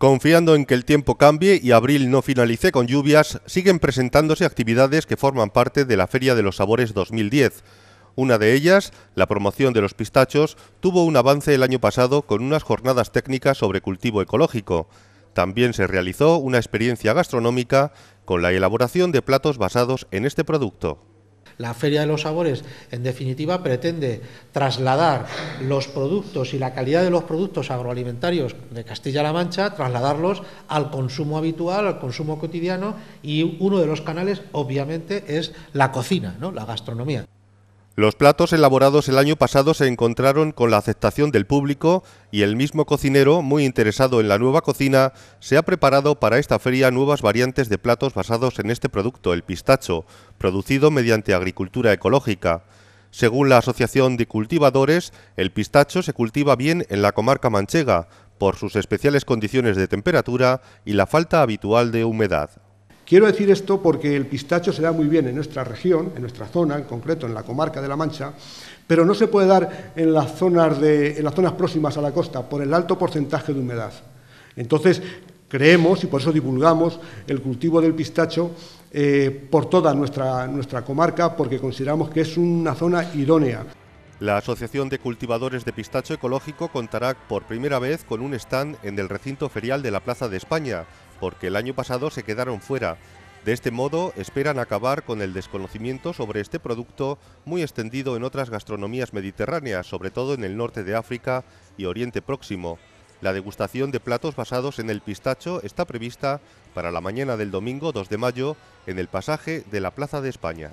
Confiando en que el tiempo cambie y abril no finalice con lluvias, siguen presentándose actividades que forman parte de la Feria de los Sabores 2010. Una de ellas, la promoción de los pistachos, tuvo un avance el año pasado con unas jornadas técnicas sobre cultivo ecológico. También se realizó una experiencia gastronómica con la elaboración de platos basados en este producto. La Feria de los Sabores, en definitiva, pretende trasladar los productos y la calidad de los productos agroalimentarios de Castilla-La Mancha, trasladarlos al consumo habitual, al consumo cotidiano y uno de los canales, obviamente, es la cocina, ¿no? la gastronomía. Los platos elaborados el año pasado se encontraron con la aceptación del público y el mismo cocinero, muy interesado en la nueva cocina, se ha preparado para esta feria nuevas variantes de platos basados en este producto, el pistacho, producido mediante agricultura ecológica. Según la Asociación de Cultivadores, el pistacho se cultiva bien en la comarca manchega por sus especiales condiciones de temperatura y la falta habitual de humedad. Quiero decir esto porque el pistacho se da muy bien en nuestra región, en nuestra zona, en concreto en la comarca de La Mancha, pero no se puede dar en las zonas, próximas a la costa por el alto porcentaje de humedad. Entonces, creemos, y por eso divulgamos, el cultivo del pistacho eh, por toda nuestra, nuestra comarca, porque consideramos que es una zona idónea. La Asociación de Cultivadores de Pistacho Ecológico contará por primera vez con un stand en el recinto ferial de la Plaza de España, porque el año pasado se quedaron fuera. De este modo, esperan acabar con el desconocimiento sobre este producto muy extendido en otras gastronomías mediterráneas, sobre todo en el norte de África y Oriente Próximo. La degustación de platos basados en el pistacho está prevista para la mañana del domingo 2 de mayo en el pasaje de la Plaza de España.